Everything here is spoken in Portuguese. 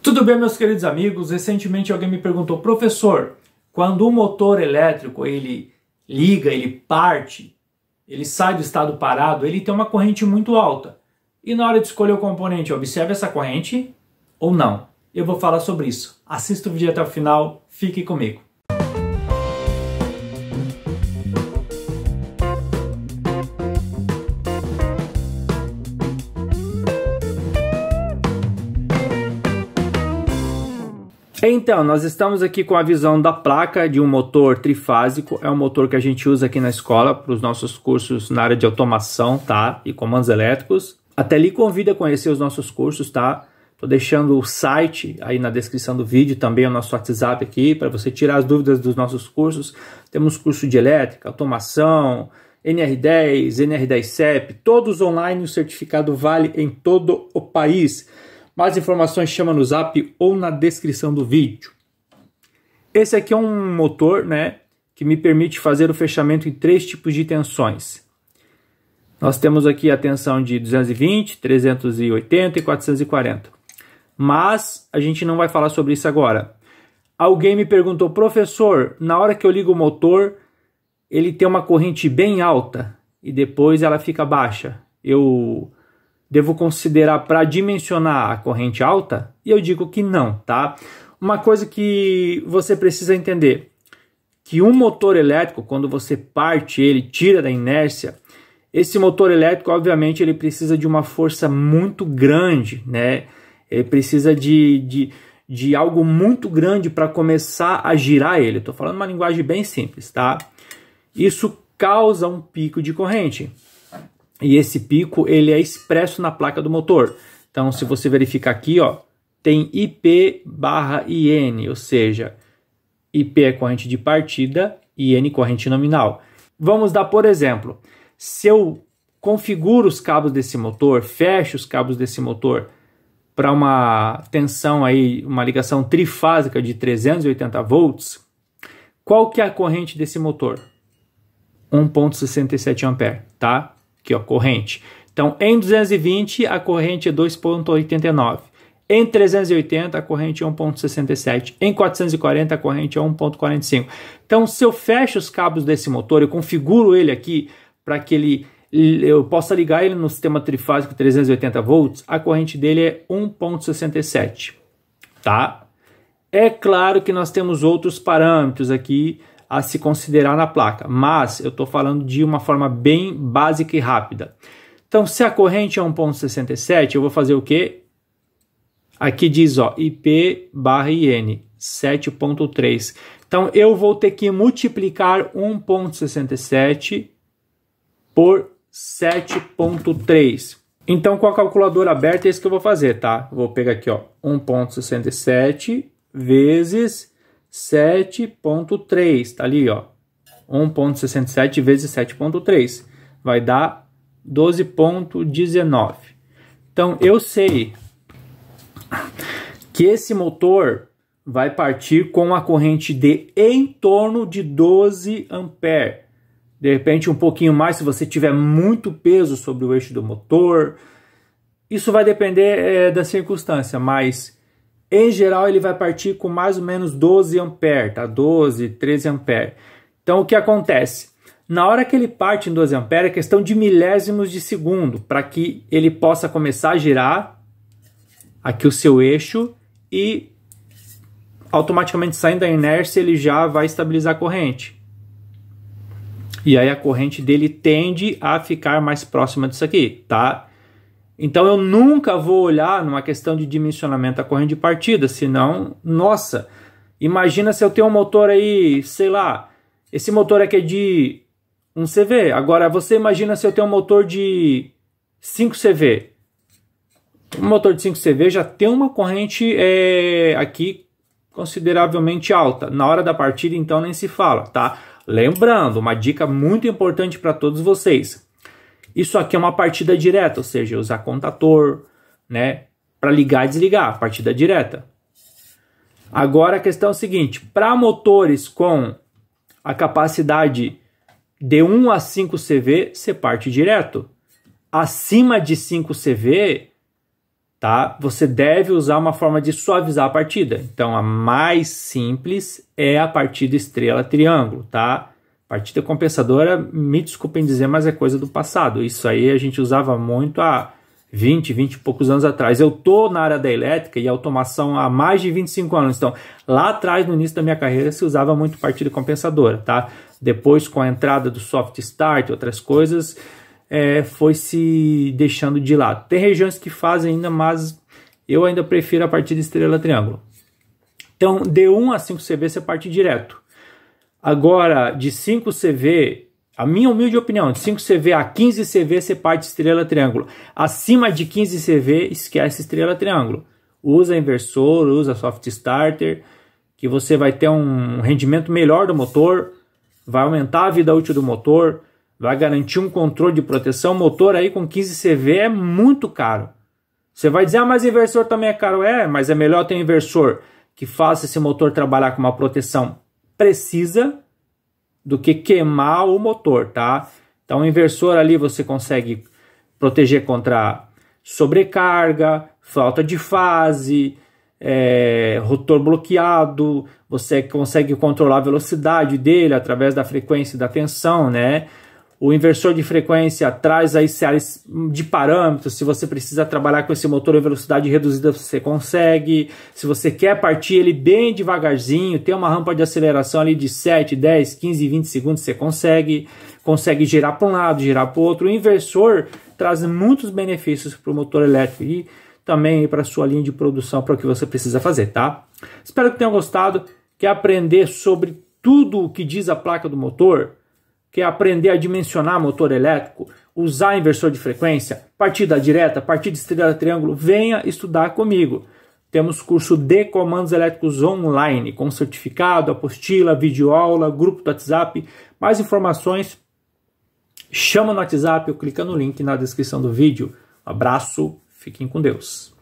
Tudo bem, meus queridos amigos? Recentemente alguém me perguntou, professor, quando o motor elétrico ele liga, ele parte, ele sai do estado parado, ele tem uma corrente muito alta. E na hora de escolher o componente, observe essa corrente ou não? Eu vou falar sobre isso. Assista o vídeo até o final, fique comigo. Então, nós estamos aqui com a visão da placa de um motor trifásico. É um motor que a gente usa aqui na escola para os nossos cursos na área de automação, tá? E comandos elétricos. Até lhe convido a conhecer os nossos cursos, tá? Tô deixando o site aí na descrição do vídeo, também o nosso WhatsApp aqui para você tirar as dúvidas dos nossos cursos. Temos curso de elétrica, automação, NR10, NR10CEP, todos online, o certificado vale em todo o país. Mais informações chama no zap ou na descrição do vídeo. Esse aqui é um motor né, que me permite fazer o fechamento em três tipos de tensões. Nós temos aqui a tensão de 220, 380 e 440. Mas a gente não vai falar sobre isso agora. Alguém me perguntou, professor, na hora que eu ligo o motor, ele tem uma corrente bem alta e depois ela fica baixa. Eu Devo considerar para dimensionar a corrente alta? E eu digo que não, tá? Uma coisa que você precisa entender, que um motor elétrico, quando você parte ele, tira da inércia, esse motor elétrico, obviamente, ele precisa de uma força muito grande, né? Ele precisa de, de, de algo muito grande para começar a girar ele. Estou falando uma linguagem bem simples, tá? Isso causa um pico de corrente e esse pico ele é expresso na placa do motor. Então, se você verificar aqui, ó, tem IP barra IN, ou seja, IP é corrente de partida, IN corrente nominal. Vamos dar por exemplo, se eu configuro os cabos desse motor, fecho os cabos desse motor para uma tensão aí, uma ligação trifásica de 380 volts, qual que é a corrente desse motor? 1.67 ampere, tá? aqui ó, é corrente. Então, em 220 a corrente é 2.89. Em 380 a corrente é 1.67, em 440 a corrente é 1.45. Então, se eu fecho os cabos desse motor eu configuro ele aqui para que ele eu possa ligar ele no sistema trifásico 380 volts, a corrente dele é 1.67, tá? É claro que nós temos outros parâmetros aqui a se considerar na placa, mas eu estou falando de uma forma bem básica e rápida. Então, se a corrente é 1.67, eu vou fazer o quê? Aqui diz ó, IP barra IN, 7.3. Então, eu vou ter que multiplicar 1.67 por 7.3. Então, com a calculadora aberta, é isso que eu vou fazer, tá? Vou pegar aqui, ó, 1.67 vezes 7.3, tá ali, ó. 1.67 vezes 7.3 vai dar 12.19. Então eu sei que esse motor vai partir com a corrente de em torno de 12 ampere. De repente um pouquinho mais se você tiver muito peso sobre o eixo do motor. Isso vai depender é, da circunstância, mas em geral, ele vai partir com mais ou menos 12 ampere, tá? 12, 13 ampere. Então, o que acontece? Na hora que ele parte em 12 ampere, é questão de milésimos de segundo para que ele possa começar a girar aqui o seu eixo e automaticamente saindo da inércia ele já vai estabilizar a corrente. E aí a corrente dele tende a ficar mais próxima disso aqui, tá? Então eu nunca vou olhar numa questão de dimensionamento da corrente de partida, senão, nossa, imagina se eu tenho um motor aí, sei lá, esse motor aqui é de 1 CV. Agora você imagina se eu tenho um motor de 5 CV. Um motor de 5 CV já tem uma corrente é, aqui consideravelmente alta. Na hora da partida, então, nem se fala, tá? Lembrando, uma dica muito importante para todos vocês isso aqui é uma partida direta, ou seja, usar contator, né, para ligar e desligar, partida direta. Agora a questão é a seguinte, para motores com a capacidade de 1 a 5 CV, você parte direto. Acima de 5 CV, tá? Você deve usar uma forma de suavizar a partida. Então a mais simples é a partida estrela triângulo, tá? Partida compensadora, me desculpem dizer, mas é coisa do passado. Isso aí a gente usava muito há 20, 20 e poucos anos atrás. Eu tô na área da elétrica e automação há mais de 25 anos. Então, lá atrás, no início da minha carreira, se usava muito partida compensadora, tá? Depois, com a entrada do soft start e outras coisas, é, foi se deixando de lado. Tem regiões que fazem ainda, mas eu ainda prefiro a partida estrela-triângulo. Então, de 1 a 5 CV você parte direto. Agora, de 5 CV, a minha humilde opinião, de 5 CV a 15 CV, você parte estrela triângulo. Acima de 15 CV, esquece estrela triângulo. Usa inversor, usa soft starter, que você vai ter um rendimento melhor do motor, vai aumentar a vida útil do motor, vai garantir um controle de proteção. motor aí com 15 CV é muito caro. Você vai dizer, ah, mas inversor também é caro. É, mas é melhor ter um inversor que faça esse motor trabalhar com uma proteção precisa do que queimar o motor, tá? Então, o inversor ali você consegue proteger contra sobrecarga, falta de fase, é, rotor bloqueado, você consegue controlar a velocidade dele através da frequência e da tensão, né? O inversor de frequência traz aí séries de parâmetros. Se você precisa trabalhar com esse motor em velocidade reduzida, você consegue. Se você quer partir ele bem devagarzinho, tem uma rampa de aceleração ali de 7, 10, 15, 20 segundos, você consegue. Consegue girar para um lado, girar para o outro. O inversor traz muitos benefícios para o motor elétrico e também para a sua linha de produção, para o que você precisa fazer, tá? Espero que tenham gostado. Quer aprender sobre tudo o que diz a placa do motor? que é aprender a dimensionar motor elétrico, usar inversor de frequência, partida direta, partida estrela triângulo, venha estudar comigo. Temos curso de comandos elétricos online, com certificado, apostila, videoaula, grupo do WhatsApp. Mais informações, chama no WhatsApp ou clica no link na descrição do vídeo. Um abraço, fiquem com Deus.